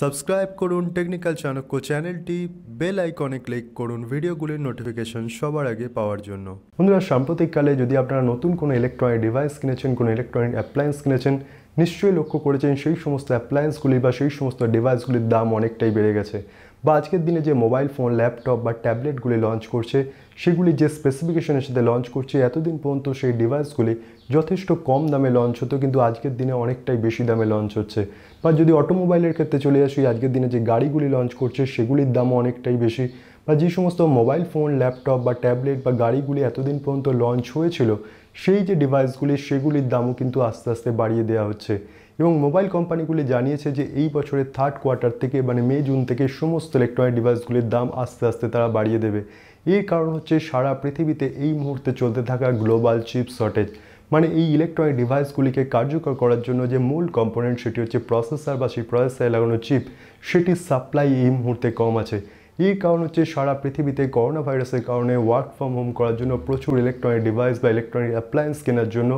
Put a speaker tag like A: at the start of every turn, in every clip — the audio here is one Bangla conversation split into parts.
A: সাবস্ক্রাইব করুন টেকনিক্যাল চাণক্য চ্যানেলটি বেল আইকনে ক্লিক করুন ভিডিওগুলির নোটিফিকেশন সবার আগে পাওয়ার জন্য বন্ধুরা সাম্প্রতিককালে যদি আপনারা নতুন কোনো ইলেকট্রনিক ডিভাইস কিনেছেন কোনো ইলেকট্রনিক অ্যাপ্লায়েন্স কিনেছেন নিশ্চয়ই লক্ষ্য করেছেন সেই সমস্ত অ্যাপ্লায়েন্সগুলি বা সেই সমস্ত ডিভাইসগুলির দাম অনেকটাই বেড়ে গেছে বা আজকের দিনে যে মোবাইল ফোন ল্যাপটপ বা ট্যাবলেটগুলি লঞ্চ করছে সেগুলি যে স্পেসিফিকেশনের সাথে লঞ্চ করছে এতদিন পর্যন্ত সেই ডিভাইসগুলি যথেষ্ট কম দামে লঞ্চ হতো কিন্তু আজকের দিনে অনেকটাই বেশি দামে লঞ্চ হচ্ছে বা যদি অটোমোবাইলের ক্ষেত্রে চলে আসি আজকের দিনে যে গাড়িগুলি লঞ্চ করছে সেগুলির দামও অনেকটাই বেশি বা যে সমস্ত মোবাইল ফোন ল্যাপটপ বা ট্যাবলেট বা গাড়িগুলি এতদিন পর্যন্ত লঞ্চ হয়েছিল সেই যে ডিভাইসগুলি সেগুলির দামও কিন্তু আস্তে আস্তে বাড়িয়ে দেওয়া হচ্ছে এবং মোবাইল কোম্পানিগুলি জানিয়েছে যে এই বছরের থার্ড কোয়ার্টার থেকে মানে মে জুন থেকে সমস্ত ইলেকট্রনিক ডিভাইসগুলির দাম আস্তে আস্তে তারা বাড়িয়ে দেবে এর কারণ হচ্ছে সারা পৃথিবীতে এই মুহূর্তে চলতে থাকা গ্লোবাল চিপ শর্টেজ মানে এই ইলেকট্রনিক ডিভাইসগুলিকে কার্যকর করার জন্য যে মূল কম্পোনেন্ট সেটি হচ্ছে প্রসেসর বা সেই প্রসেসরে লাগানো চিপ সেটির সাপ্লাই এই মুহূর্তে কম আছে এই কারণ হচ্ছে সারা পৃথিবীতে করোনা ভাইরাসের কারণে ওয়ার্ক ফ্রম হোম করার জন্য প্রচুর ইলেকট্রনিক ডিভাইস বা ইলেকট্রনিক অ্যাপ্লায়েন্স কেনার জন্য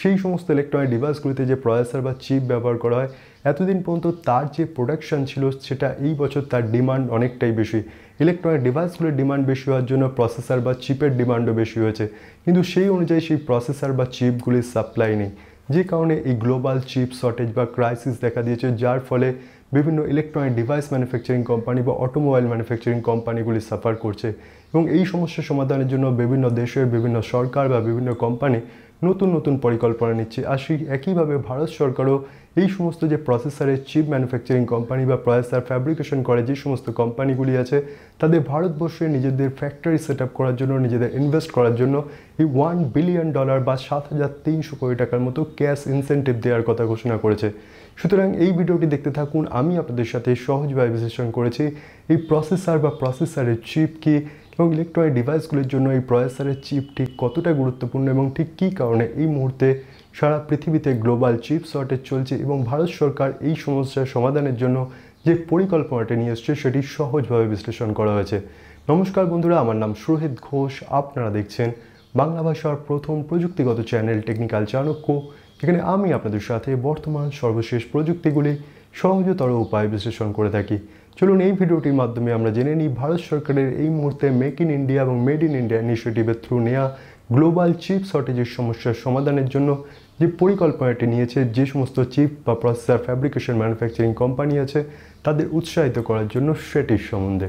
A: সেই সমস্ত ইলেকট্রনিক ডিভাইসগুলিতে যে প্রয়াসার বা চিপ ব্যবহার করা হয় এতদিন পর্যন্ত তার যে প্রোডাকশান ছিল সেটা এই বছর তার ডিমান্ড অনেকটাই বেশি ইলেকট্রনিক ডিভাইসগুলির ডিমান্ড বেশি হওয়ার জন্য প্রসেসার বা চিপের ডিমান্ডও বেশি হয়েছে কিন্তু সেই অনুযায়ী সেই প্রসেসার বা চিপগুলির সাপ্লাই নেই যে কারণে এই গ্লোবাল চিপ শর্টেজ বা ক্রাইসিস দেখা দিয়েছে যার ফলে বিভিন্ন ইলেকট্রনিক ডিভাইস ম্যানুফ্যাকচারিং কোম্পানি বা অটোমোবাইল ম্যানুফ্যাকচারিং কোম্পানিগুলি সাফার করছে এবং এই সমস্যার সমাধানের জন্য বিভিন্ন দেশের বিভিন্ন সরকার বা বিভিন্ন কোম্পানি নতুন নতুন পরিকল্পনা নিচ্ছে আর সেই একইভাবে ভারত সরকারও এই সমস্ত যে প্রসেসরের চিপ ম্যানুফ্যাকচারিং কোম্পানি বা প্রসেসর ফ্যাব্রিকেশন করে যে সমস্ত কোম্পানিগুলি আছে তাদের ভারতবর্ষে নিজেদের ফ্যাক্টরি সেট করার জন্য নিজেদের ইনভেস্ট করার জন্য এই ওয়ান বিলিয়ন ডলার বা সাত হাজার তিনশো কোটি টাকার মতো ক্যাশ ইনসেন্টিভ দেওয়ার কথা ঘোষণা করেছে সুতরাং এই ভিডিওটি দেখতে থাকুন আমি আপনাদের সাথে সহজভাবে বিশ্লেষণ করেছি এই প্রসেসর বা প্রসেসরের চিপ কি এবং ইলেকট্রনিক ডিভাইসগুলির জন্য এই প্রসেসরের চিপ ঠিক কতটা গুরুত্বপূর্ণ এবং ঠিক কী কারণে এই মুহূর্তে সারা পৃথিবীতে গ্লোবাল চিপ শর্টেজ চলছে এবং ভারত সরকার এই সমস্যার সমাধানের জন্য যে পরিকল্পনাটি নিয়ে এসছে সেটি সহজভাবে বিশ্লেষণ করা হয়েছে নমস্কার বন্ধুরা আমার নাম সুরহিত ঘোষ আপনারা দেখছেন বাংলা ভাষার প্রথম প্রযুক্তিগত চ্যানেল টেকনিক্যাল চাণক্য যেখানে আমি আপনাদের সাথে বর্তমান সর্বশেষ প্রযুক্তিগুলি সহজতর উপায় বিশ্লেষণ করে থাকি চলুন এই ভিডিওটির মাধ্যমে আমরা জেনে নিই ভারত সরকারের এই মুহূর্তে মেক ইন ইন্ডিয়া এবং মেড ইন ইন্ডিয়া ইনিশিয়েটিভের থ্রু নেওয়া গ্লোবাল চিপ শর্টেজের সমস্যার সমাধানের জন্য যে পরিকল্পনাটি নিয়েছে যে সমস্ত চিপ বা প্রসেসার ফ্যাব্রিকেশন ম্যানুফ্যাকচারিং কোম্পানি আছে তাদের উৎসাহিত করার জন্য সেটির সম্বন্ধে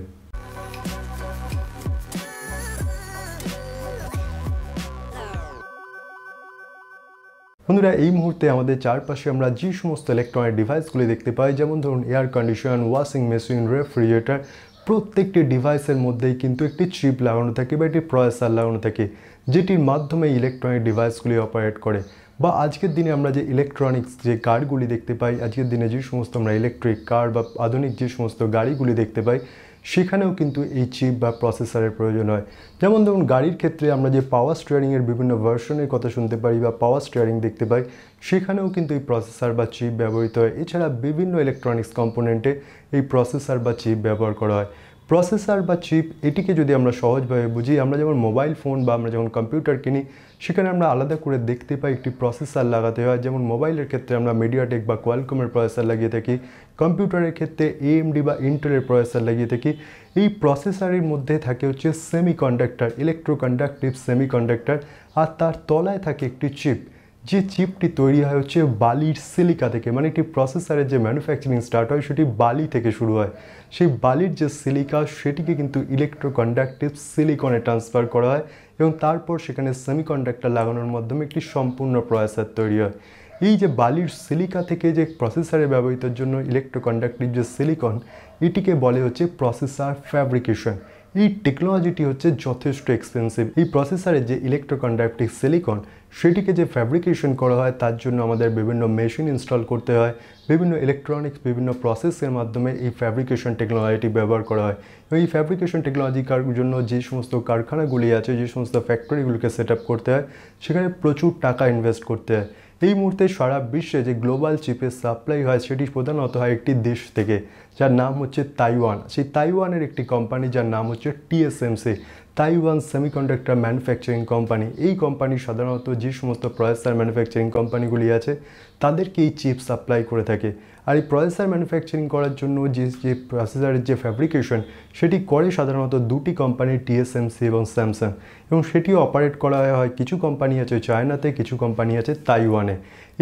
A: বন্ধুরা এই মুহূর্তে আমাদের চারপাশে আমরা যে সমস্ত ইলেকট্রনিক ডিভাইসগুলি দেখতে পাই যেমন ধরুন air condition washing machine refrigerator প্রত্যেকটি ডিভাইসের মধ্যেই কিন্তু একটি চিপ লাগানো থাকে বা একটি প্রসেসার লাগানো থাকে যেটির মাধ্যমে ইলেকট্রনিক ডিভাইসগুলি অপারেট করে বা আজকের দিনে আমরা যে ইলেকট্রনিক্স যে কারগুলি দেখতে পাই আজকের দিনে যে সমস্ত আমরা ইলেকট্রিক কার বা আধুনিক যে সমস্ত গাড়িগুলি দেখতে পাই সেখানেও কিন্তু এই চিপ বা প্রসেসরের প্রয়োজন হয় যেমন ধরুন গাড়ির ক্ষেত্রে আমরা যে পাওয়ার স্টিয়ারিংয়ের বিভিন্ন ভার্সনের কথা শুনতে পারি বা পাওয়ার স্টিয়ারিং দেখতে পাই সেখানেও কিন্তু এই প্রসেসর বা চিপ ব্যবহৃত হয় এছাড়া বিভিন্ন ইলেকট্রনিক্স কম্পোনেন্টে এই প্রসেসর বা চিপ ব্যবহার করা হয় প্রসেসার বা চিপ এটিকে যদি আমরা সহজভাবে বুঝি আমরা যেমন মোবাইল ফোন বা আমরা যেমন কম্পিউটার কিনি সেখানে আমরা আলাদা করে দেখতে পাই একটি প্রসেসার লাগাতে হয় যেমন মোবাইলের ক্ষেত্রে আমরা মিডিয়াটেক বা কোয়ালকমের প্রসেসার লাগিয়ে থাকি কম্পিউটারের ক্ষেত্রে এএমডি বা ইন্টারের প্রসেসার লাগিয়ে থাকি এই প্রসেসারের মধ্যে থাকে হচ্ছে semiconductor electroconductive semiconductor আর তার তলায় থাকে একটি চিপ যে চিপটি তৈরি হয় হচ্ছে বালির সিলিকা থেকে মানে একটি প্রসেসারের যে ম্যানুফ্যাকচারিং স্টার্ট হয় সেটি বালি থেকে শুরু হয় সেই বালির যে সিলিকা সেটিকে কিন্তু ইলেকট্রোকন্ডাক্টিভ সিলিকনে ট্রান্সফার করা হয় এবং তারপর সেখানে সেমিকন্ডাক্টর লাগানোর মাধ্যমে একটি সম্পূর্ণ প্রয়াসার তৈরি হয় এই যে বালির সিলিকা থেকে যে প্রসেসারে ব্যবহৃতের জন্য ইলেকট্রোকন্ডাক্টিভ যে সিলিকন এটিকে বলে হচ্ছে প্রসেসার ফ্যাব্রিকেশন এই টেকনোলজিটি হচ্ছে যথেষ্ট এক্সপেন্সিভ এই প্রসেসারের যে ইলেকট্রোকন্ডাক্টিভ সিলিকন সেটিকে যে ফ্যাব্রিকেশন করা হয় তার জন্য আমাদের বিভিন্ন মেশিন ইনস্টল করতে হয় বিভিন্ন ইলেকট্রনিক্স বিভিন্ন প্রসেসের মাধ্যমে এই ফ্যাব্রিকেশন টেকনোলজিটি ব্যবহার করা হয় এই ফ্যাব্রিকেশন টেকনোলজি জন্য যে সমস্ত কারখানাগুলি আছে যে সমস্ত ফ্যাক্টরিগুলিকে সেট করতে হয় সেখানে প্রচুর টাকা ইনভেস্ট করতে হয় এই মুহূর্তে সারা বিশ্বে যে গ্লোবাল চিপের সাপ্লাই হয় সেটি প্রধানত হয় একটি দেশ থেকে যার নাম হচ্ছে তাইওয়ান সেই তাইওয়ানের একটি কোম্পানি যার নাম হচ্ছে TSMC Taiwan semiconductor manufacturing company এই কোম্পানি সাধারণত যে সমস্ত প্রয়েসার ম্যানুফ্যাকচারিং কোম্পানিগুলি আছে তাদেরকে এই চিপ সাপ্লাই করে থাকে আর এই প্রসেসার ম্যানুফ্যাকচারিং করার জন্য যে যে প্রসেসারের যে ফ্যাব্রিকেশন সেটি করে সাধারণত দুটি কোম্পানি টিএসএমসি এবং স্যামসাং এবং সেটিও অপারেট করা হয় কিছু কোম্পানি আছে চায়নাতে কিছু কোম্পানি আছে তাইওয়ানে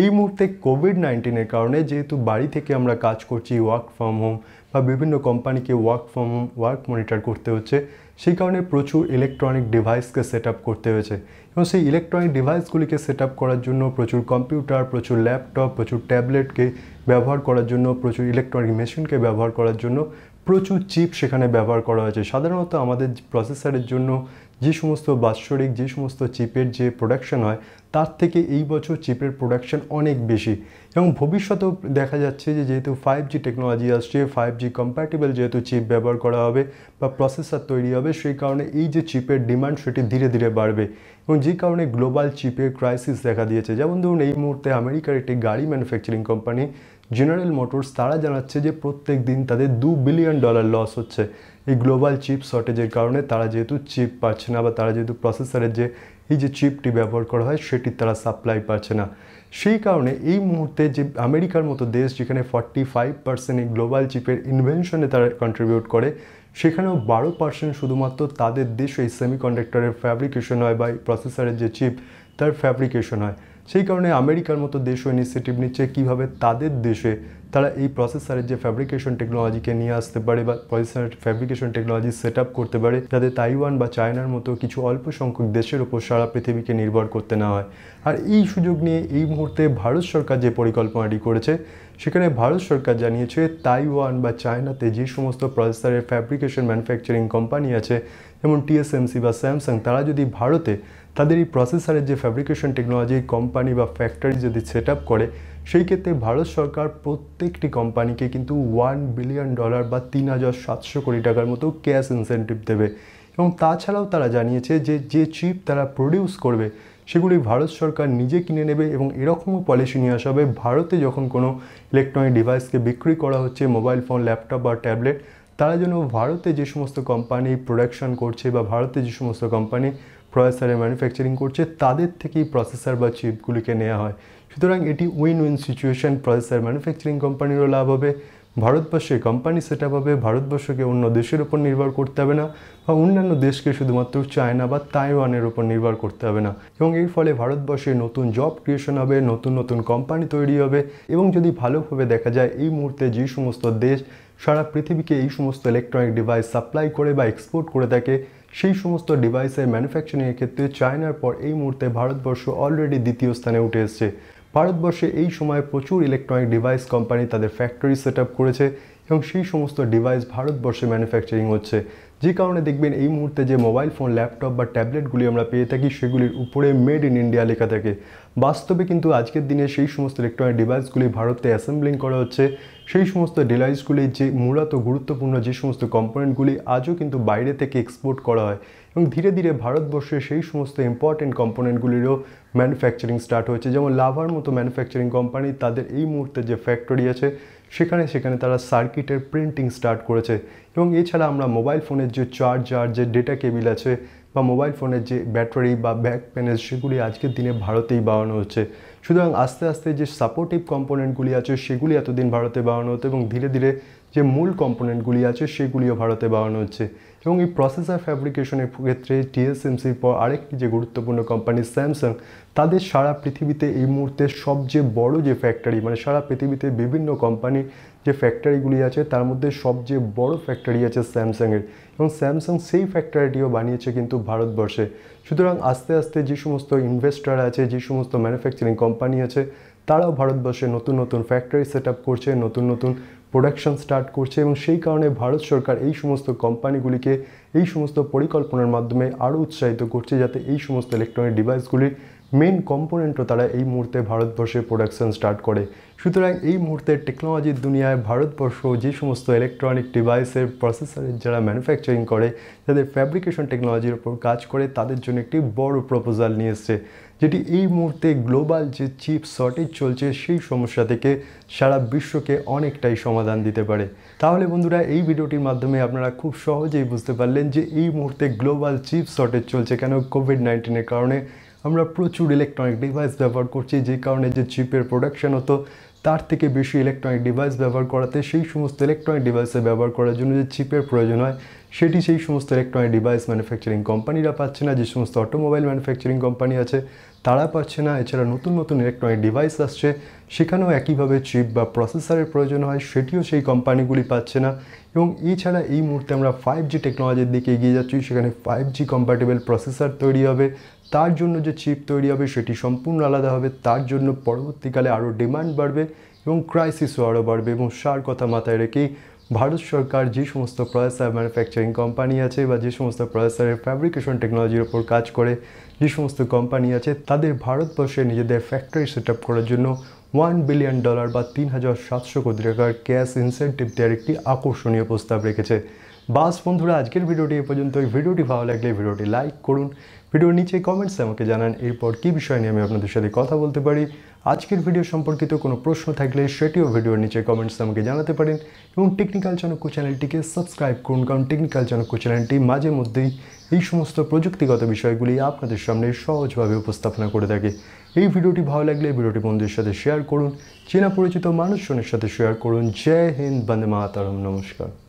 A: এই মুহূর্তে কোভিড নাইন্টিনের কারণে যেহেতু বাড়ি থেকে আমরা কাজ করছি ওয়ার্ক ফ্রম হোম বা বিভিন্ন কোম্পানিকে work from home work monitor করতে হচ্ছে সেই কারণে প্রচুর ইলেকট্রনিক ডিভাইসকে সেট করতে হয়েছে এবং সেই ইলেকট্রনিক ডিভাইসগুলিকে সেট করার জন্য প্রচুর কম্পিউটার প্রচুর ল্যাপটপ প্রচুর ট্যাবলেটকে ব্যবহার করার জন্য প্রচুর ইলেকট্রনিক মেশিনকে ব্যবহার করার জন্য প্রচুর চিপ সেখানে ব্যবহার করা হয়েছে সাধারণত আমাদের প্রসেসারের জন্য যে সমস্ত বাৎসরিক যে সমস্ত চিপের যে প্রোডাকশন হয় তার থেকে এই বছর চিপের প্রোডাকশন অনেক বেশি এবং ভবিষ্যতেও দেখা যাচ্ছে যে যেহেতু ফাইভ জি টেকনোলজি আসছে ফাইভ জি কম্প্যাটেবল যেহেতু চিপ ব্যবহার করা হবে বা প্রসেসর তৈরি হবে সেই কারণে এই যে চিপের ডিমান্ড সেটি ধীরে ধীরে বাড়বে এবং যে কারণে গ্লোবাল চিপের ক্রাইসিস দেখা দিয়েছে যেমন ধরুন এই মুহূর্তে আমেরিকার একটি গাড়ি ম্যানুফ্যাকচারিং কোম্পানি জেনারেল মোটরস তারা জানাচ্ছে যে প্রত্যেক দিন তাদের দু বিলিয়ন ডলার লস হচ্ছে এই গ্লোবাল চিপ শর্টেজের কারণে তারা যেহেতু চিপ পাচ্ছে না বা তারা যেহেতু প্রসেসরের যে এই যে চিপটি ব্যবহার করা হয় সেটির তারা সাপ্লাই পাচ্ছে না সেই কারণে এই মুহূর্তে যে আমেরিকার মতো দেশ যেখানে ফর্টি ফাইভ পার্সেন্ট এই গ্লোবাল চিপের ইনভেনশনে তারা কন্ট্রিবিউট করে সেখানেও বারো পার্সেন্ট শুধুমাত্র তাদের দেশে এই সেমি কন্ডাক্টরের ফ্যাব্রিকেশন হয় বা এই প্রসেসরের যে চিপ তার ফ্যাব্রিকেশন হয় সেই কারণে আমেরিকার মতো দেশও ইনিশিয়েটিভ নিচ্ছে কিভাবে তাদের দেশে তারা এই প্রসেসারের যে ফ্যাব্রিকেশন টেকনোলজিকে নিয়ে আসতে পারে বা প্রসেসারের ফ্যাব্রিকেশন টেকনোলজি সেট করতে পারে যাতে তাইওয়ান বা চায়নার মতো কিছু অল্প সংখ্যক দেশের ওপর সারা পৃথিবীকে নির্ভর করতে না হয় আর এই সুযোগ নিয়ে এই মুহূর্তে ভারত সরকার যে পরিকল্পনাটি করেছে সেখানে ভারত সরকার জানিয়েছে তাইওয়ান বা চায়নাতে যে সমস্ত প্রসেসারের ফ্যাব্রিকেশন ম্যানুফ্যাকচারিং কোম্পানি আছে যেমন টিএসএমসি বা স্যামসাং তারা যদি ভারতে তাদের এই প্রসেসারের যে ফ্যাব্রিকেশন টেকনোলজি কোম্পানি বা ফ্যাক্টরি যদি সেট করে সেই ক্ষেত্রে ভারত সরকার প্রত্যেকটি কোম্পানিকে কিন্তু ওয়ান বিলিয়ন ডলার বা তিন হাজার সাতশো কোটি টাকার মতো ক্যাশ ইনসেন্টিভ দেবে এবং তাছাড়াও তারা জানিয়েছে যে যে চিপ তারা প্রডিউস করবে সেগুলি ভারত সরকার নিজে কিনে নেবে এবং এরকমও পলিসি নিয়ে আসা হবে ভারতে যখন কোনো ইলেকট্রনিক ডিভাইসকে বিক্রি করা হচ্ছে মোবাইল ফোন ল্যাপটপ বা ট্যাবলেট তারা যেন ভারতে যে সমস্ত কোম্পানি প্রোডাকশন করছে বা ভারতে যে সমস্ত কোম্পানি প্রসেসারের ম্যানুফ্যাকচারিং করছে তাদের থেকেই প্রসেসার বা চিপগুলিকে নেওয়া হয় সুতরাং এটি win win situation processor manufacturing কোম্পানিরও লাভ হবে ভারতবর্ষে কোম্পানি সেট আপ হবে ভারতবর্ষকে অন্য দেশের উপর নির্ভর করতে হবে না বা অন্যান্য দেশকে শুধুমাত্র চায়না বা তাইওয়ানের উপর নির্ভর করতে হবে না এবং এর ফলে ভারতবর্ষে নতুন জব ক্রিয়েশন হবে নতুন নতুন কোম্পানি তৈরি হবে এবং যদি ভালোভাবে দেখা যায় এই মুহূর্তে যে সমস্ত দেশ সারা পৃথিবীকে এই সমস্ত ইলেকট্রনিক ডিভাইস সাপ্লাই করে বা এক্সপোর্ট করে থাকে সেই সমস্ত ডিভাইসের ম্যানুফ্যাকচারিংয়ের ক্ষেত্রে চায়নার পর এই মুহূর্তে ভারতবর্ষ অলরেডি দ্বিতীয় স্থানে উঠে এসছে ভারতবর্ষে এই সময় প্রচুর ইলেকট্রনিক ডিভাইস কোম্পানি তাদের ফ্যাক্টরি সেট করেছে এবং সেই সমস্ত ডিভাইস ভারতবর্ষে ম্যানুফ্যাকচারিং হচ্ছে যে কারণে দেখবেন এই মুহূর্তে যে মোবাইল ফোন ল্যাপটপ বা ট্যাবলেটগুলি আমরা পেয়ে থাকি সেগুলির উপরে মেড ইন ইন্ডিয়া লেখা থাকে বাস্তবে কিন্তু আজকের দিনে সেই সমস্ত ইলেকট্রনিক ডিভাইসগুলি ভারতে অ্যাসেম্বলিং করা হচ্ছে সেই সমস্ত ডিভাইসগুলি যে মূলত গুরুত্বপূর্ণ যে সমস্ত কম্পোনেন্টগুলি আজও কিন্তু বাইরে থেকে এক্সপোর্ট করা হয় এবং ধীরে ধীরে ভারতবর্ষে সেই সমস্ত ইম্পর্টেন্ট কম্পোনেন্টগুলিরও ম্যানুফ্যাকচারিং স্টার্ট হয়েছে যেমন লাভার মতো ম্যানুফ্যাকচারিং কোম্পানি তাদের এই মুহূর্তে যে ফ্যাক্টরি আছে সেখানে সেখানে তারা সার্কিটের প্রিন্টিং স্টার্ট করেছে এবং এছাড়া আমরা মোবাইল ফোনের যে চার্জার যে ডেটা কেবিল আছে বা মোবাইল ফোনের যে ব্যাটারি বা ব্যাক প্যানেল সেগুলি আজকের দিনে ভারতেই বাড়ানো হচ্ছে সুতরাং আস্তে আস্তে যে সাপোর্টিভ কম্পোনেন্টগুলি আছে সেগুলি এতদিন ভারতে বাড়ানো হতো এবং ধীরে ধীরে যে মূল কম্পোনেন্টগুলি আছে সেগুলিও ভারতে বাড়ানো হচ্ছে এবং এই প্রসেসার ফ্যাব্রিকেশনের ক্ষেত্রে টিএসএমসির পর আরেকটি যে গুরুত্বপূর্ণ কোম্পানি স্যামসাং তাদের সারা পৃথিবীতে এই মুহূর্তে সবচেয়ে বড় যে ফ্যাক্টরি মানে সারা পৃথিবীতে বিভিন্ন কোম্পানি যে ফ্যাক্টরিগুলি আছে তার মধ্যে সবচেয়ে বড় ফ্যাক্টরি আছে স্যামসাংয়ের এবং স্যামসাং সেই ফ্যাক্টরিটিও বানিয়েছে কিন্তু ভারতবর্ষে সুতরাং আস্তে আস্তে যে সমস্ত ইনভেস্টার আছে যে সমস্ত ম্যানুফ্যাকচারিং কোম্পানি আছে তারাও ভারতবর্ষে নতুন নতুন ফ্যাক্টরি সেট করছে নতুন নতুন প্রোডাকশন স্টার্ট করছে এবং সেই কারণে ভারত সরকার এই সমস্ত কোম্পানিগুলিকে এই সমস্ত পরিকল্পনার মাধ্যমে আরও উৎসাহিত করছে যাতে এই সমস্ত ইলেকট্রনিক ডিভাইসগুলির মেন কম্পোনেন্টও তারা এই মুহূর্তে ভারতবর্ষে প্রোডাকশন স্টার্ট করে সুতরাং এই মুহূর্তে টেকনোলজির দুনিয়ায় ভারতবর্ষ যে সমস্ত ইলেকট্রনিক ডিভাইসের প্রসেসরের যারা ম্যানুফ্যাকচারিং করে তাদের ফ্যাব্রিকেশন টেকনোলজির ওপর কাজ করে তাদের জন্য একটি বড় প্রপোজাল নিয়ে এসছে যেটি এই মুহূর্তে গ্লোবাল যে চিপ শর্টেজ চলছে সেই সমস্যা থেকে সারা বিশ্বকে অনেকটাই সমাধান দিতে পারে তাহলে বন্ধুরা এই ভিডিওটির মাধ্যমে আপনারা খুব সহজেই বুঝতে পারলেন যে এই মুহূর্তে গ্লোবাল চিপ শর্টেজ চলছে কেন কোভিড নাইন্টিনের কারণে আমরা প্রচুর ইলেকট্রনিক ডিভাইস ব্যবহার করছি যে কারণে যে চিপের প্রোডাকশান হতো তার থেকে বেশি ইলেকট্রনিক ডিভাইস ব্যবহার করাতে সেই সমস্ত ইলেকট্রনিক ডিভাইসে ব্যবহার করার জন্য যে চিপের প্রয়োজন হয় সেটি সেই সমস্ত ইলেকট্রনিক ডিভাইস ম্যানুফ্যাকচারিং কোম্পানিরা পাচ্ছে না যে সমস্ত অটোমোবাইল ম্যানুফ্যাকচারিং কোম্পানি আছে তারা পাচ্ছে না এছাড়া নতুন নতুন ইলেকট্রনিক ডিভাইস আসছে সেখানেও একইভাবে চিপ বা প্রসেসারের প্রয়োজন হয় সেটিও সেই কোম্পানিগুলি পাচ্ছে না এবং এছাড়া এই মুহূর্তে আমরা ফাইভ জি টেকনোলজির দিকে এগিয়ে যাচ্ছি সেখানে ফাইভ জি কম্প্যাটেবল প্রসেসর তৈরি হবে তার জন্য যে চিপ তৈরি হবে সেটি সম্পূর্ণ আলাদা হবে তার জন্য পরবর্তীকালে আরও ডিমান্ড বাড়বে এবং ক্রাইসিসও আরও বাড়বে এবং সার কথা মাথায় রেখেই ভারত সরকার যে সমস্ত প্রসেসার ম্যানুফ্যাকচারিং কোম্পানি আছে বা যে সমস্ত প্রসেসারের ফ্যাব্রিকেশন টেকনোলজির ওপর কাজ করে যে সমস্ত কোম্পানি আছে তাদের ভারতবর্ষে নিজেদের ফ্যাক্টরি সেট করার জন্য ওয়ান বিলিয়ন ডলার বা তিন হাজার সাতশো কোটি টাকার ক্যাশ ইনসেন্টিভ দেওয়ার একটি আকর্ষণীয় প্রস্তাব রেখেছে বাস বন্ধুরা আজকের ভিডিওটি এ পর্যন্ত ওই ভিডিওটি ভালো লাগলে ভিডিওটি লাইক করুন ভিডিওর নিচে কমেন্টসে আমাকে জানান এরপর কী বিষয় নিয়ে আমি আপনাদের সাথে কথা বলতে পারি আজকের ভিডিও সম্পর্কিত কোনো প্রশ্ন থাকলে সেটিও ভিডিওর নিচে কমেন্টসে আমাকে জানাতে পারেন এবং টেকনিক্যাল চানক্য চ্যানেলটিকে সাবস্ক্রাইব করুন কারণ টেকনিক্যাল চানক্য চ্যানেলটি মাঝে মধ্যেই এই সমস্ত প্রযুক্তিগত বিষয়গুলি আপনাদের সামনে সহজভাবে উপস্থাপনা করে থাকে এই ভিডিওটি ভালো লাগলে ভিডিওটি বন্ধুদের সাথে শেয়ার করুন চেনা পরিচিত মানুষজনের সাথে শেয়ার করুন জয় হিন্দ বন্দে মাতারম নমস্কার